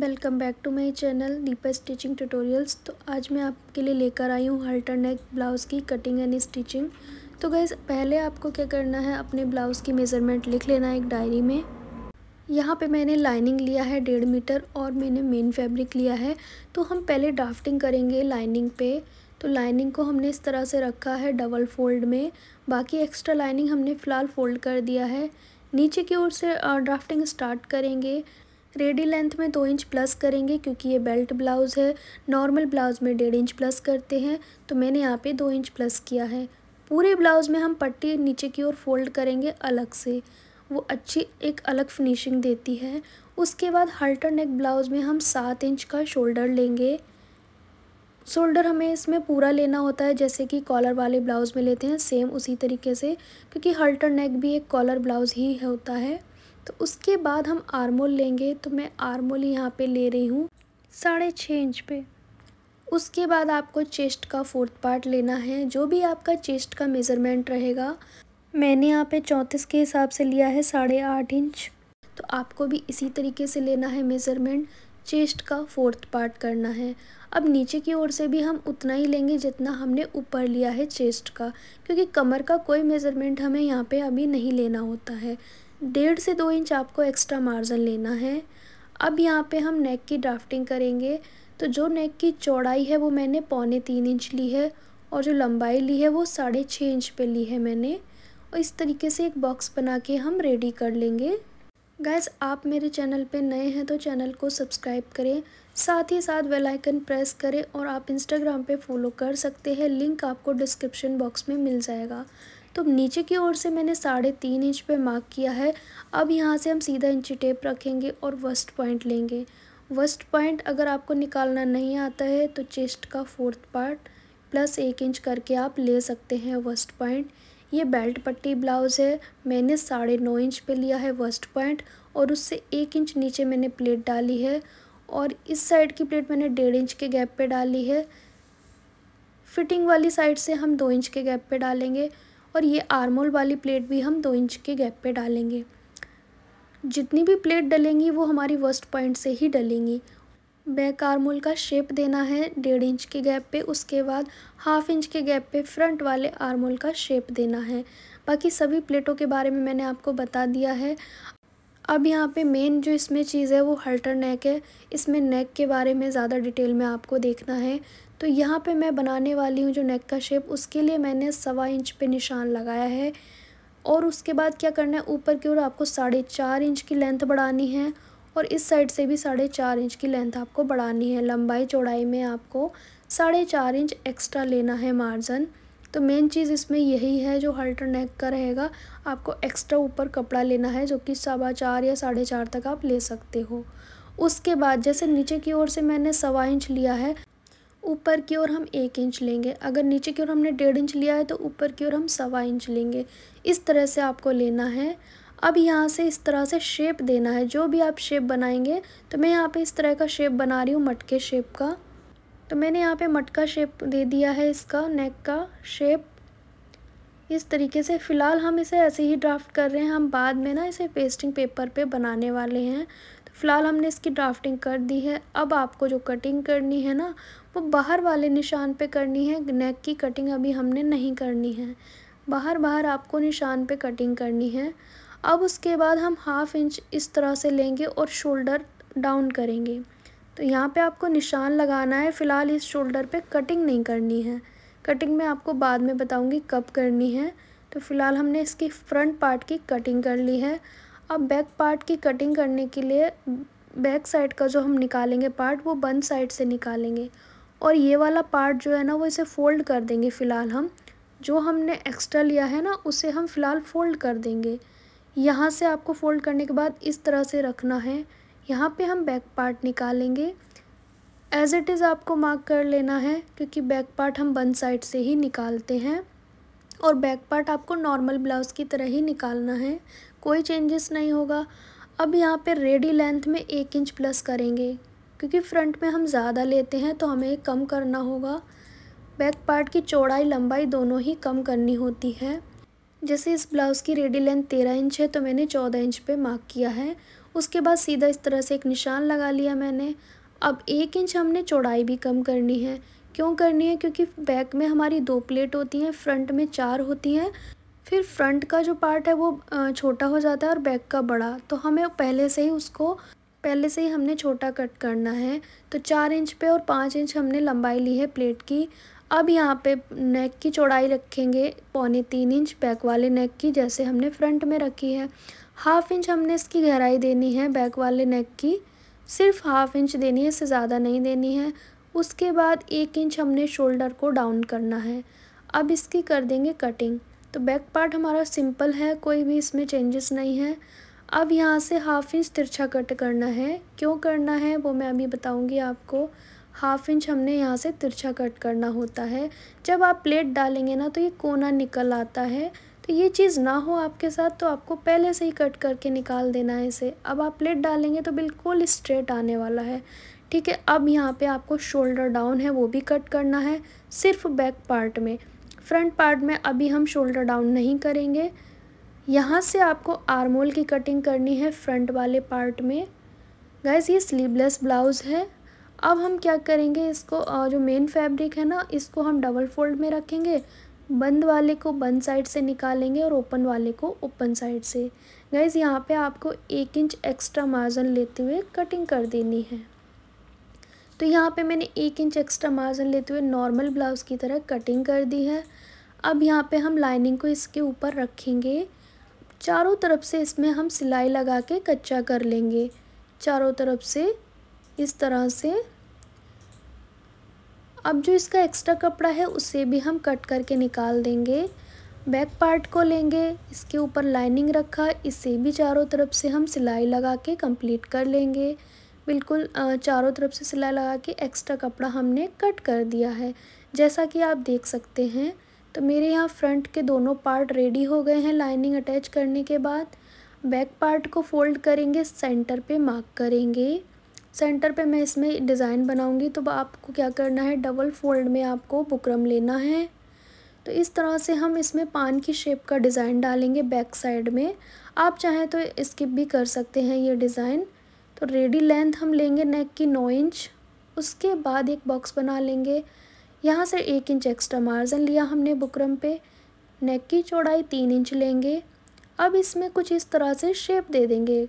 welcome back to my channel Deepa stitching tutorials तो आज मैं आपके लिए लेकर आई हूँ हल्टर नेक ब्लाउज़ की कटिंग एंड स्टिचिंग तो गैस पहले आपको क्या करना है अपने ब्लाउज़ की मेज़रमेंट लिख लेना है एक डायरी में यहाँ पे मैंने लाइनिंग लिया है डेढ़ मीटर और मैंने मेन फैब्रिक लिया है तो हम पहले ड्राफ्टिंग करेंगे लाइनिंग पे तो लाइनिंग को हमने इस तरह से रखा है डबल फोल्ड में बाकी एक्स्ट्रा लाइनिंग हमने फ़िलहाल फ़ोल्ड कर दिया है नीचे की ओर से ड्राफ्टिंग स्टार्ट करेंगे रेडी लेंथ में दो इंच प्लस करेंगे क्योंकि ये बेल्ट ब्लाउज़ है नॉर्मल ब्लाउज़ में डेढ़ इंच प्लस करते हैं तो मैंने यहाँ पे दो इंच प्लस किया है पूरे ब्लाउज़ में हम पट्टी नीचे की ओर फोल्ड करेंगे अलग से वो अच्छी एक अलग फिनिशिंग देती है उसके बाद हल्टर नेक ब्लाउज़ में हम सात इंच का शोल्डर लेंगे शोल्डर हमें इसमें पूरा लेना होता है जैसे कि कॉलर वाले ब्लाउज़ में लेते हैं सेम उसी तरीके से क्योंकि हल्टर नेक भी एक कॉलर ब्लाउज़ ही होता है तो उसके बाद हम आर्मोल लेंगे तो मैं आर्मोल यहाँ पे ले रही हूँ साढ़े छः इंच पे उसके बाद आपको चेस्ट का फोर्थ पार्ट लेना है जो भी आपका चेस्ट का मेज़रमेंट रहेगा मैंने यहाँ पे चौंतीस के हिसाब से लिया है साढ़े आठ इंच तो आपको भी इसी तरीके से लेना है मेज़रमेंट चेस्ट का फोर्थ पार्ट करना है अब नीचे की ओर से भी हम उतना ही लेंगे जितना हमने ऊपर लिया है चेस्ट का क्योंकि कमर का कोई मेज़रमेंट हमें यहाँ पे अभी नहीं लेना होता है डेढ़ से दो इंच आपको एक्स्ट्रा मार्जिन लेना है अब यहाँ पे हम नेक की ड्राफ्टिंग करेंगे तो जो नेक की चौड़ाई है वो मैंने पौने तीन इंच ली है और जो लंबाई ली है वो साढ़े छः इंच पे ली है मैंने और इस तरीके से एक बॉक्स बना के हम रेडी कर लेंगे गैस आप मेरे चैनल पे नए हैं तो चैनल को सब्सक्राइब करें साथ ही साथ वेलाइकन प्रेस करें और आप इंस्टाग्राम पर फॉलो कर सकते हैं लिंक आपको डिस्क्रिप्शन बॉक्स में मिल जाएगा तो नीचे की ओर से मैंने साढ़े तीन इंच पे मार्क किया है अब यहाँ से हम सीधा इंची टेप रखेंगे और वस्ट पॉइंट लेंगे वस्ट पॉइंट अगर आपको निकालना नहीं आता है तो चेस्ट का फोर्थ पार्ट प्लस एक इंच करके आप ले सकते हैं वस्ट पॉइंट ये बेल्ट पट्टी ब्लाउज़ है मैंने साढ़े नौ इंच पे लिया है वस्ट पॉइंट और उससे एक इंच नीचे मैंने प्लेट डाली है और इस साइड की प्लेट मैंने डेढ़ इंच के गैप पे डाली है फिटिंग वाली साइड से हम दो इंच के गैप पे डालेंगे और ये आर्मोल वाली प्लेट भी हम दो इंच के गैप पे डालेंगे जितनी भी प्लेट डलेंगी वो हमारी वर्स्ट पॉइंट से ही डलेंगी बैक आर्मोल का शेप देना है डेढ़ इंच के गैप पे उसके बाद हाफ इंच के गैप पे फ्रंट वाले आर्मोल का शेप देना है बाकी सभी प्लेटों के बारे में मैंने आपको बता दिया है अब यहाँ पे मेन जो इसमें चीज़ है वो हल्टर नेक है इसमें नेक के बारे में ज़्यादा डिटेल में आपको देखना है तो यहाँ पे मैं बनाने वाली हूँ जो नेक का शेप उसके लिए मैंने सवा इंच पे निशान लगाया है और उसके बाद क्या करना है ऊपर की ओर आपको साढ़े चार इंच की लेंथ बढ़ानी है और इस साइड से भी साढ़े चार इंच की लेंथ आपको बढ़ानी है लंबाई चौड़ाई में आपको साढ़े चार इंच एक्स्ट्रा लेना है मार्जन तो मेन चीज़ इसमें यही है जो हल्टर नेक का रहेगा आपको एक्स्ट्रा ऊपर कपड़ा लेना है जो कि सवा चार या साढ़े चार तक आप ले सकते हो उसके बाद जैसे नीचे की ओर से मैंने सवा इंच लिया है ऊपर की ओर हम एक इंच लेंगे अगर नीचे की ओर हमने डेढ़ इंच लिया है तो ऊपर की ओर हम सवा इंच लेंगे इस तरह से आपको लेना है अब यहाँ से इस तरह से शेप देना है जो भी आप शेप बनाएंगे तो मैं यहाँ पे इस तरह का शेप बना रही हूँ मटके शेप का तो मैंने यहाँ पे मटका शेप दे दिया है इसका नेक का शेप इस तरीके से फ़िलहाल हम इसे ऐसे ही ड्राफ्ट कर रहे हैं हम बाद में ना इसे पेस्टिंग पेपर पे बनाने वाले हैं फ़िलहाल हमने इसकी ड्राफ्टिंग कर दी है अब आपको जो कटिंग करनी है ना वो बाहर वाले निशान पे करनी है नेक की कटिंग अभी हमने नहीं करनी है बाहर बाहर आपको निशान पे कटिंग करनी है अब उसके बाद हम हाफ़ इंच इस तरह से लेंगे और शोल्डर डाउन करेंगे तो यहाँ पे आपको निशान लगाना है फ़िलहाल इस शोल्डर पे कटिंग नहीं करनी है कटिंग मैं आपको बाद में बताऊँगी कब करनी है तो फ़िलहाल हमने इसकी फ्रंट पार्ट की कटिंग कर ली है अब बैक पार्ट की कटिंग करने के लिए बैक साइड का जो हम निकालेंगे पार्ट वो बंद साइड से निकालेंगे और ये वाला पार्ट जो है ना वो इसे फ़ोल्ड कर देंगे फ़िलहाल हम जो हमने एक्स्ट्रा लिया है ना उसे हम फ़िलहाल फ़ोल्ड कर देंगे यहाँ से आपको फ़ोल्ड करने के बाद इस तरह से रखना है यहाँ पे हम बैक पार्ट निकालेंगे एज़ इट इज़ आपको मार्क कर लेना है क्योंकि बैक पार्ट हम बंद साइड से ही निकालते हैं और बैक पार्ट आपको नॉर्मल ब्लाउज़ की तरह ही निकालना है कोई चेंजेस नहीं होगा अब यहाँ पे रेडी लेंथ में एक इंच प्लस करेंगे क्योंकि फ्रंट में हम ज़्यादा लेते हैं तो हमें कम करना होगा बैक पार्ट की चौड़ाई लंबाई दोनों ही कम करनी होती है जैसे इस ब्लाउज़ की रेडी लेंथ तेरह इंच है तो मैंने चौदह इंच पे मार्क किया है उसके बाद सीधा इस तरह से एक निशान लगा लिया मैंने अब एक इंच हमने चौड़ाई भी कम करनी है क्यों करनी है क्योंकि बैक में हमारी दो प्लेट होती हैं फ्रंट में चार होती हैं फिर फ्रंट का जो पार्ट है वो छोटा हो जाता है और बैक का बड़ा तो हमें पहले से ही उसको पहले से ही हमने छोटा कट करना है तो चार इंच पे और पाँच इंच हमने लंबाई ली है प्लेट की अब यहाँ पे नेक की चौड़ाई रखेंगे पौने तीन इंच बैक वाले नेक की जैसे हमने फ्रंट में रखी है हाफ इंच हमने इसकी गहराई देनी है बैक वाले नेक की सिर्फ हाफ इंच देनी है इससे ज़्यादा नहीं देनी है उसके बाद एक इंच हमने शोल्डर को डाउन करना है अब इसकी कर देंगे कटिंग तो बैक पार्ट हमारा सिंपल है कोई भी इसमें चेंजेस नहीं है अब यहाँ से हाफ इंच तिरछा कट करना है क्यों करना है वो मैं अभी बताऊँगी आपको हाफ इंच हमने यहाँ से तिरछा कट करना होता है जब आप प्लेट डालेंगे ना तो ये कोना निकल आता है तो ये चीज़ ना हो आपके साथ तो आपको पहले से ही कट करके निकाल देना है इसे अब आप प्लेट डालेंगे तो बिल्कुल स्ट्रेट आने वाला है ठीक है अब यहाँ पे आपको शोल्डर डाउन है वो भी कट करना है सिर्फ बैक पार्ट में फ्रंट पार्ट में अभी हम शोल्डर डाउन नहीं करेंगे यहाँ से आपको आर्मोल की कटिंग करनी है फ्रंट वाले पार्ट में गैस ये स्लीवलेस ब्लाउज़ है अब हम क्या करेंगे इसको जो मेन फैब्रिक है ना इसको हम डबल फोल्ड में रखेंगे बंद वाले को बंद साइड से निकालेंगे और ओपन वाले को ओपन साइड से गैस यहाँ पे आपको एक इंच एक्स्ट्रा मार्जिन लेते हुए कटिंग कर देनी है तो यहाँ पे मैंने एक इंच एक्स्ट्रा मार्जिन लेते हुए नॉर्मल ब्लाउज़ की तरह कटिंग कर दी है अब यहाँ पे हम लाइनिंग को इसके ऊपर रखेंगे चारों तरफ से इसमें हम सिलाई लगा के कच्चा कर लेंगे चारों तरफ से इस तरह से अब जो इसका एक्स्ट्रा कपड़ा है उसे भी हम कट करके निकाल देंगे बैक पार्ट को लेंगे इसके ऊपर लाइनिंग रखा इसे भी चारों तरफ से हम सिलाई लगा के कंप्लीट कर लेंगे बिल्कुल चारों तरफ से सिलाई लगा के एक्स्ट्रा कपड़ा हमने कट कर दिया है जैसा कि आप देख सकते हैं तो मेरे यहाँ फ्रंट के दोनों पार्ट रेडी हो गए हैं लाइनिंग अटैच करने के बाद बैक पार्ट को फोल्ड करेंगे सेंटर पे मार्क करेंगे सेंटर पे मैं इसमें डिज़ाइन बनाऊंगी तो आपको क्या करना है डबल फोल्ड में आपको बुकरम लेना है तो इस तरह से हम इसमें पान की शेप का डिज़ाइन डालेंगे बैक साइड में आप चाहें तो स्किप भी कर सकते हैं ये डिज़ाइन तो रेडी लेंथ हम लेंगे नेक की नौ इंच उसके बाद एक बॉक्स बना लेंगे यहाँ से एक इंच एक्स्ट्रा मार्जिन लिया हमने बुकरम पे नेक की चौड़ाई तीन इंच लेंगे अब इसमें कुछ इस तरह से शेप दे देंगे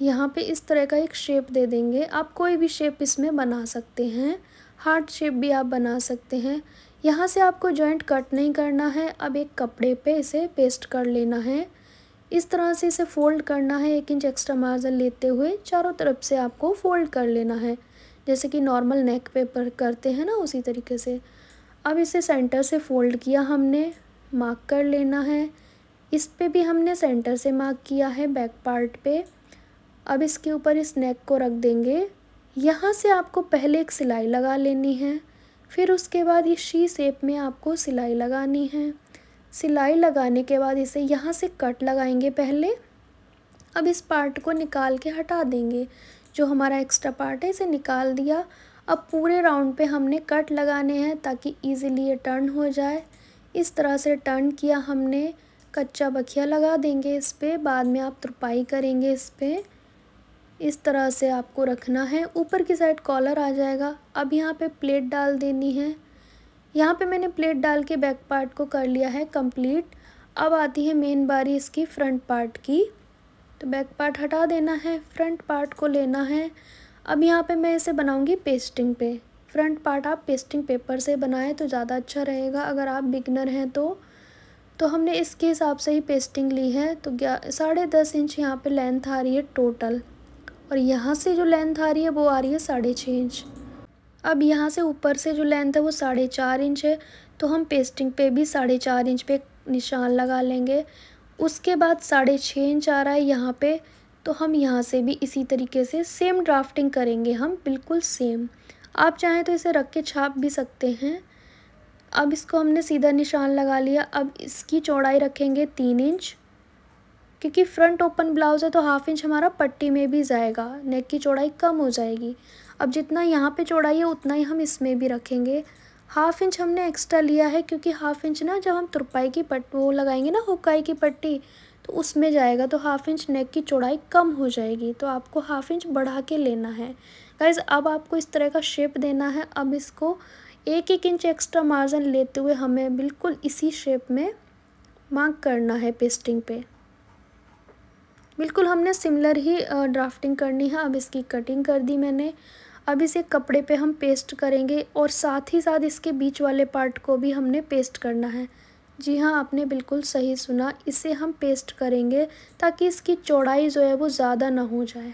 यहाँ पे इस तरह का एक शेप दे देंगे आप कोई भी शेप इसमें बना सकते हैं हार्ट शेप भी आप बना सकते हैं यहाँ से आपको जॉइंट कट नहीं करना है अब एक कपड़े पे इसे पेस्ट कर लेना है इस तरह से इसे फोल्ड करना है एक इंच एक्स्ट्रा मार्जिन लेते हुए चारों तरफ से आपको फोल्ड कर लेना है जैसे कि नॉर्मल नेक पे पर करते हैं ना उसी तरीके से अब इसे सेंटर से फोल्ड किया हमने मार्क कर लेना है इस पे भी हमने सेंटर से मार्क किया है बैक पार्ट पे अब इसके ऊपर इस नेक को रख देंगे यहाँ से आपको पहले एक सिलाई लगा लेनी है फिर उसके बाद इस शी शेप में आपको सिलाई लगानी है सिलाई लगाने के बाद इसे यहाँ से कट लगाएंगे पहले अब इस पार्ट को निकाल के हटा देंगे जो हमारा एक्स्ट्रा पार्ट है इसे निकाल दिया अब पूरे राउंड पे हमने कट लगाने हैं ताकि इजीली ये टर्न हो जाए इस तरह से टर्न किया हमने कच्चा बखिया लगा देंगे इस पर बाद में आप तुरपाई करेंगे इस पर इस तरह से आपको रखना है ऊपर की साइड कॉलर आ जाएगा अब यहाँ पे प्लेट डाल देनी है यहाँ पे मैंने प्लेट डाल के बैक पार्ट को कर लिया है कंप्लीट अब आती है मेन बारी इसकी फ्रंट पार्ट की तो बैक पार्ट हटा देना है फ्रंट पार्ट को लेना है अब यहाँ पे मैं इसे बनाऊँगी पेस्टिंग पे फ्रंट पार्ट आप पेस्टिंग पेपर से बनाएं तो ज़्यादा अच्छा रहेगा अगर आप बिगनर हैं तो तो हमने इसके हिसाब से ही पेस्टिंग ली है तो साढ़े दस इंच यहाँ पे लेंथ आ रही है टोटल और यहाँ से जो लेंथ आ रही है वो आ रही है साढ़े छः इंच अब यहाँ से ऊपर से जो लेंथ है वो साढ़े चार इंच है तो हम पेस्टिंग पे भी साढ़े चार इंच पे निशान लगा लेंगे उसके बाद साढ़े छः इंच आ रहा है यहाँ पे तो हम यहाँ से भी इसी तरीके से सेम ड्राफ्टिंग करेंगे हम बिल्कुल सेम आप चाहें तो इसे रख के छाप भी सकते हैं अब इसको हमने सीधा निशान लगा लिया अब इसकी चौड़ाई रखेंगे तीन इंच क्योंकि फ्रंट ओपन ब्लाउज़ है तो हाफ इंच हमारा पट्टी में भी जाएगा नेक की चौड़ाई कम हो जाएगी अब जितना यहाँ पे चौड़ाई है उतना ही हम इसमें भी रखेंगे हाफ इंच हमने एक्स्ट्रा लिया है क्योंकि हाफ इंच ना जब हम तुरपाई की पट वो लगाएंगे ना हुकाई की पट्टी तो उसमें जाएगा तो हाफ इंच नेक की चौड़ाई कम हो जाएगी तो आपको हाफ इंच बढ़ा के लेना है गाइज अब आपको इस तरह का शेप देना है अब इसको एक एक इंच एक्स्ट्रा मार्जिन लेते हुए हमें बिल्कुल इसी शेप में मार्क करना है पेस्टिंग पे बिल्कुल हमने सिमिलर ही ड्राफ्टिंग करनी है अब इसकी कटिंग कर दी मैंने अब इसे कपड़े पे हम पेस्ट करेंगे और साथ ही साथ इसके बीच वाले पार्ट को भी हमने पेस्ट करना है जी हाँ आपने बिल्कुल सही सुना इसे हम पेस्ट करेंगे ताकि इसकी चौड़ाई जो है वो ज़्यादा ना हो जाए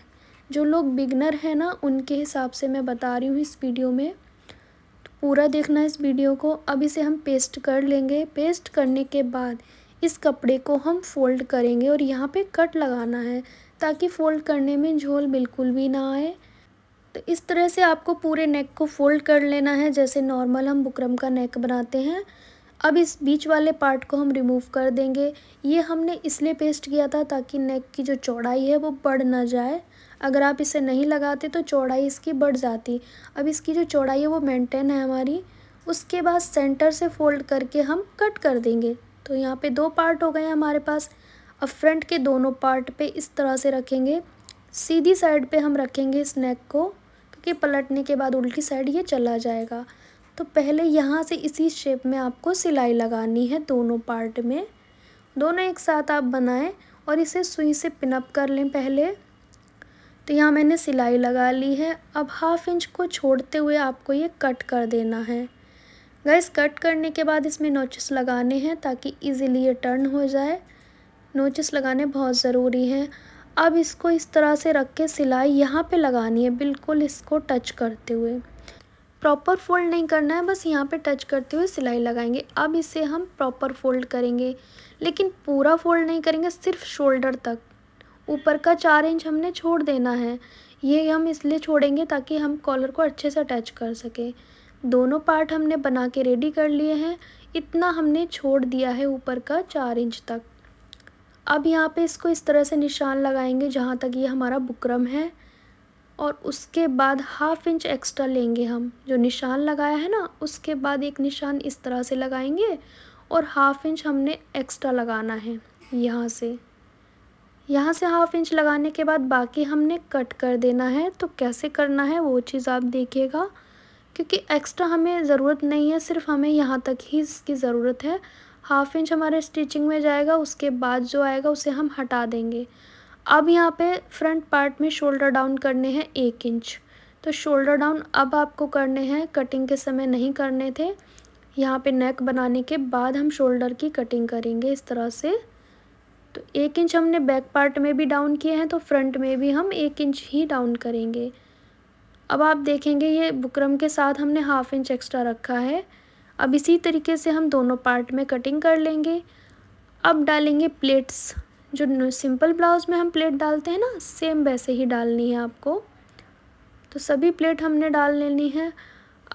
जो लोग बिगनर हैं ना उनके हिसाब से मैं बता रही हूँ इस वीडियो में तो पूरा देखना इस वीडियो को अब इसे हम पेस्ट कर लेंगे पेस्ट करने के बाद इस कपड़े को हम फोल्ड करेंगे और यहाँ पे कट लगाना है ताकि फ़ोल्ड करने में झोल बिल्कुल भी ना आए तो इस तरह से आपको पूरे नेक को फ़ोल्ड कर लेना है जैसे नॉर्मल हम बुकरम का नेक बनाते हैं अब इस बीच वाले पार्ट को हम रिमूव कर देंगे ये हमने इसलिए पेस्ट किया था ताकि नेक की जो चौड़ाई है वो बढ़ ना जाए अगर आप इसे नहीं लगाते तो चौड़ाई इसकी बढ़ जाती अब इसकी जो चौड़ाई है वो मेंटेन है हमारी उसके बाद सेंटर से फ़ोल्ड करके हम कट कर देंगे तो यहाँ पे दो पार्ट हो गए हैं हमारे पास अब फ्रंट के दोनों पार्ट पे इस तरह से रखेंगे सीधी साइड पे हम रखेंगे इस नेक को क्योंकि पलटने के बाद उल्टी साइड ये चला जाएगा तो पहले यहाँ से इसी शेप में आपको सिलाई लगानी है दोनों पार्ट में दोनों एक साथ आप बनाएं और इसे सुई से पिनअप कर लें पहले तो यहाँ मैंने सिलाई लगा ली है अब हाफ इंच को छोड़ते हुए आपको ये कट कर देना है गैस कट करने के बाद इसमें नोचिस लगाने हैं ताकि इजीली ये टर्न हो जाए नोचिस लगाने बहुत ज़रूरी हैं अब इसको इस तरह से रख के सिलाई यहाँ पे लगानी है बिल्कुल इसको टच करते हुए प्रॉपर फोल्ड नहीं करना है बस यहाँ पे टच करते हुए सिलाई लगाएंगे अब इसे हम प्रॉपर फोल्ड करेंगे लेकिन पूरा फोल्ड नहीं करेंगे सिर्फ शोल्डर तक ऊपर का चार इंच हमने छोड़ देना है ये हम इसलिए छोड़ेंगे ताकि हम कॉलर को अच्छे से अटैच कर सकें दोनों पार्ट हमने बना के रेडी कर लिए हैं इतना हमने छोड़ दिया है ऊपर का चार इंच तक अब यहाँ पे इसको इस तरह से निशान लगाएंगे जहाँ तक ये हमारा बुकरम है और उसके बाद हाफ इंच एक्स्ट्रा लेंगे हम जो निशान लगाया है ना उसके बाद एक निशान इस तरह से लगाएंगे और हाफ इंच हमने एक्स्ट्रा लगाना है यहाँ से यहाँ से हाफ इंच लगाने के बाद बाकी हमने कट कर देना है तो कैसे करना है वो चीज़ आप देखिएगा क्योंकि एक्स्ट्रा हमें ज़रूरत नहीं है सिर्फ हमें यहाँ तक ही इसकी ज़रूरत है हाफ इंच हमारे स्टिचिंग में जाएगा उसके बाद जो आएगा उसे हम हटा देंगे अब यहाँ पे फ्रंट पार्ट में शोल्डर डाउन करने हैं एक इंच तो शोल्डर डाउन अब आपको करने हैं कटिंग के समय नहीं करने थे यहाँ पे नेक बनाने के बाद हम शोल्डर की कटिंग करेंगे इस तरह से तो एक इंच हमने बैक पार्ट में भी डाउन किए हैं तो फ्रंट में भी हम एक इंच ही डाउन करेंगे अब आप देखेंगे ये बुकरम के साथ हमने हाफ इंच एक्स्ट्रा रखा है अब इसी तरीके से हम दोनों पार्ट में कटिंग कर लेंगे अब डालेंगे प्लेट्स जो सिंपल ब्लाउज़ में हम प्लेट डालते हैं ना सेम वैसे ही डालनी है आपको तो सभी प्लेट हमने डाल लेनी है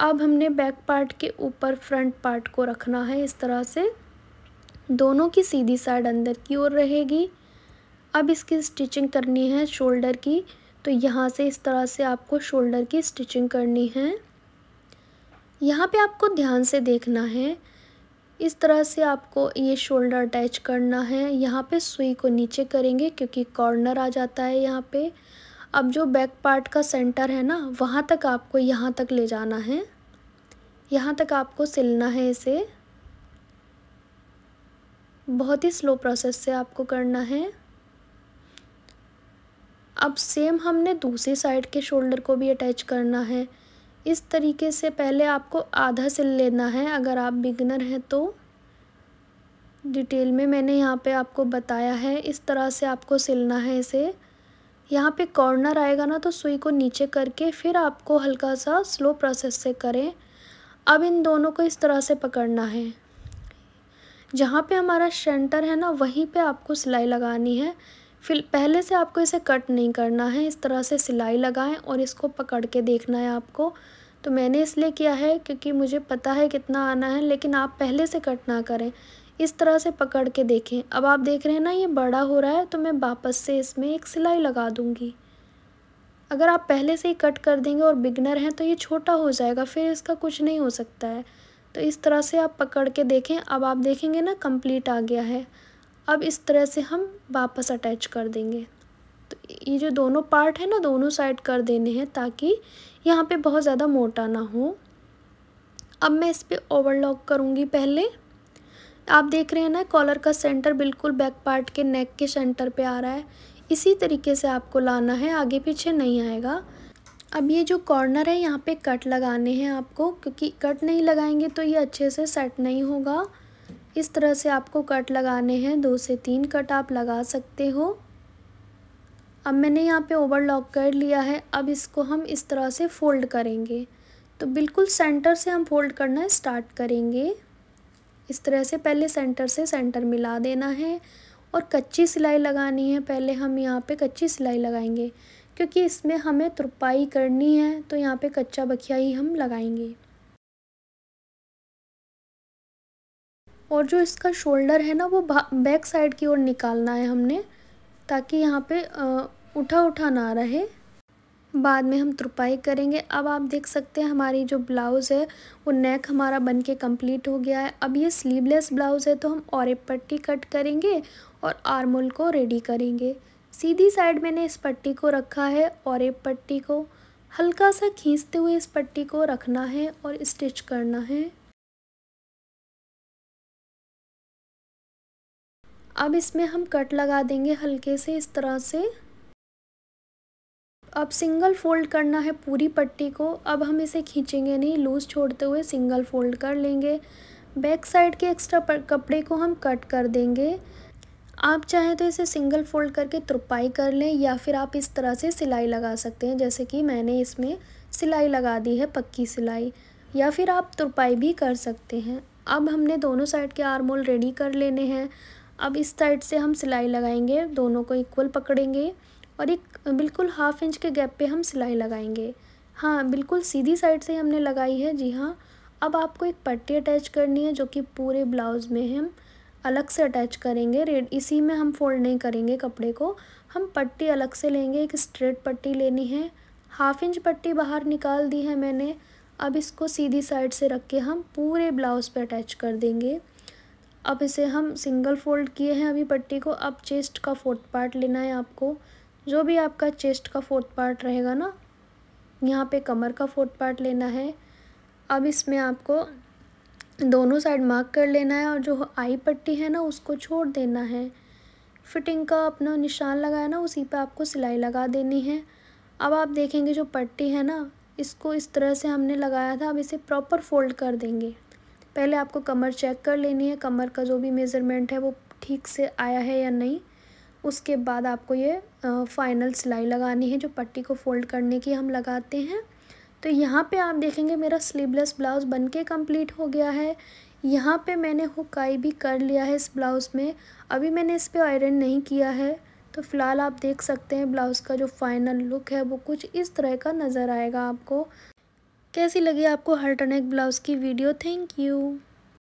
अब हमने बैक पार्ट के ऊपर फ्रंट पार्ट को रखना है इस तरह से दोनों की सीधी साइड अंदर की ओर रहेगी अब इसकी स्टिचिंग करनी है शोल्डर की तो यहाँ से इस तरह से आपको शोल्डर की स्टिचिंग करनी है यहाँ पे आपको ध्यान से देखना है इस तरह से आपको ये शोल्डर अटैच करना है यहाँ पे सुई को नीचे करेंगे क्योंकि कॉर्नर आ जाता है यहाँ पे अब जो बैक पार्ट का सेंटर है ना वहाँ तक आपको यहाँ तक ले जाना है यहाँ तक आपको सिलना है इसे बहुत ही स्लो प्रोसेस से आपको करना है अब सेम हमने दूसरी साइड के शोल्डर को भी अटैच करना है इस तरीके से पहले आपको आधा सिल लेना है अगर आप बिगनर हैं तो डिटेल में मैंने यहाँ पे आपको बताया है इस तरह से आपको सिलना है इसे यहाँ पे कॉर्नर आएगा ना तो सुई को नीचे करके फिर आपको हल्का सा स्लो प्रोसेस से करें अब इन दोनों को इस तरह से पकड़ना है जहाँ पे हमारा सेंटर है ना वहीं पे आपको सिलाई लगानी है फिर पहले से आपको इसे कट नहीं करना है इस तरह से सिलाई लगाएं और इसको पकड़ के देखना है आपको तो मैंने इसलिए किया है क्योंकि मुझे पता है कितना आना है लेकिन आप पहले से कट ना करें इस तरह से पकड़ के देखें अब आप देख रहे हैं ना ये बड़ा हो रहा है तो मैं वापस से इसमें एक सिलाई लगा दूँगी अगर आप पहले से ही कट कर देंगे और बिगनर हैं तो ये छोटा हो जाएगा फिर इसका कुछ नहीं हो सकता है तो इस तरह से आप पकड़ के देखें अब आप देखेंगे ना कंप्लीट आ गया है अब इस तरह से हम वापस अटैच कर देंगे तो ये जो दोनों पार्ट है ना दोनों साइड कर देने हैं ताकि यहाँ पे बहुत ज़्यादा मोटा ना हो अब मैं इस पर ओवरलॉक करूँगी पहले आप देख रहे हैं ना कॉलर का सेंटर बिल्कुल बैक पार्ट के नेक के सेंटर पे आ रहा है इसी तरीके से आपको लाना है आगे पीछे नहीं आएगा अब ये जो कॉर्नर है यहाँ पे कट लगाने हैं आपको क्योंकि कट नहीं लगाएंगे तो ये अच्छे से सेट नहीं होगा इस तरह से आपको कट लगाने हैं दो से तीन कट आप लगा सकते हो अब मैंने यहाँ पे लॉक कर लिया है अब इसको हम इस तरह से फोल्ड करेंगे तो बिल्कुल सेंटर से हम फोल्ड करना स्टार्ट करेंगे इस तरह से पहले सेंटर से सेंटर मिला देना है और कच्ची सिलाई लगानी है पहले हम यहाँ पे कच्ची सिलाई लगाएंगे क्योंकि इसमें हमें तुरपाई करनी है तो यहाँ पे कच्चा बखिया ही हम लगाएंगे और जो इसका शोल्डर है ना वो बैक साइड की ओर निकालना है हमने ताकि यहाँ पे उठा उठा ना रहे बाद में हम तुरपाई करेंगे अब आप देख सकते हैं हमारी जो ब्लाउज़ है वो नेक हमारा बन के कम्प्लीट हो गया है अब ये स्लीवलेस ब्लाउज़ है तो हम और पट्टी कट करेंगे और आर्मोल को रेडी करेंगे सीधी साइड मैंने इस पट्टी को रखा है और पट्टी को हल्का सा खींचते हुए इस पट्टी को रखना है और स्टिच करना है अब इसमें हम कट लगा देंगे हल्के से इस तरह से अब सिंगल फोल्ड करना है पूरी पट्टी को अब हम इसे खींचेंगे नहीं लूज़ छोड़ते हुए सिंगल फोल्ड कर लेंगे बैक साइड के एक्स्ट्रा कपड़े को हम कट कर देंगे आप चाहें तो इसे सिंगल फोल्ड करके तुरपाई कर लें या फिर आप इस तरह से सिलाई लगा सकते हैं जैसे कि मैंने इसमें सिलाई लगा दी है पक्की सिलाई या फिर आप तुरपाई भी कर सकते हैं अब हमने दोनों साइड के आर्मोल रेडी कर लेने हैं अब इस साइड से हम सिलाई लगाएंगे दोनों को इक्वल पकड़ेंगे और एक बिल्कुल हाफ इंच के गैप पे हम सिलाई लगाएंगे हाँ बिल्कुल सीधी साइड से हमने लगाई है जी हाँ अब आपको एक पट्टी अटैच करनी है जो कि पूरे ब्लाउज़ में हम अलग से अटैच करेंगे रेड इसी में हम फोल्ड नहीं करेंगे कपड़े को हम पट्टी अलग से लेंगे एक स्ट्रेट पट्टी लेनी है हाफ इंच पट्टी बाहर निकाल दी है मैंने अब इसको सीधी साइड से रख के हम पूरे ब्लाउज़ पे अटैच कर देंगे अब इसे हम सिंगल फोल्ड किए हैं अभी पट्टी को अब चेस्ट का फोर्थ पार्ट लेना है आपको जो भी आपका चेस्ट का फोर्थ पार्ट रहेगा ना यहाँ पे कमर का फोर्थ पार्ट लेना है अब इसमें आपको दोनों साइड मार्क कर लेना है और जो आई पट्टी है ना उसको छोड़ देना है फिटिंग का अपना निशान लगाया ना उसी पे आपको सिलाई लगा देनी है अब आप देखेंगे जो पट्टी है ना इसको इस तरह से हमने लगाया था अब इसे प्रॉपर फोल्ड कर देंगे पहले आपको कमर चेक कर लेनी है कमर का जो भी मेज़रमेंट है वो ठीक से आया है या नहीं उसके बाद आपको ये फाइनल सिलाई लगानी है जो पट्टी को फोल्ड करने की हम लगाते हैं तो यहाँ पे आप देखेंगे मेरा स्लीवलेस ब्लाउज़ बन के कम्प्लीट हो गया है यहाँ पे मैंने हुकाई भी कर लिया है इस ब्लाउज़ में अभी मैंने इस पर आयरन नहीं किया है तो फ़िलहाल आप देख सकते हैं ब्लाउज़ का जो फाइनल लुक है वो कुछ इस तरह का नज़र आएगा आपको कैसी लगी आपको हर टर्न ब्लाउज़ की वीडियो थैंक यू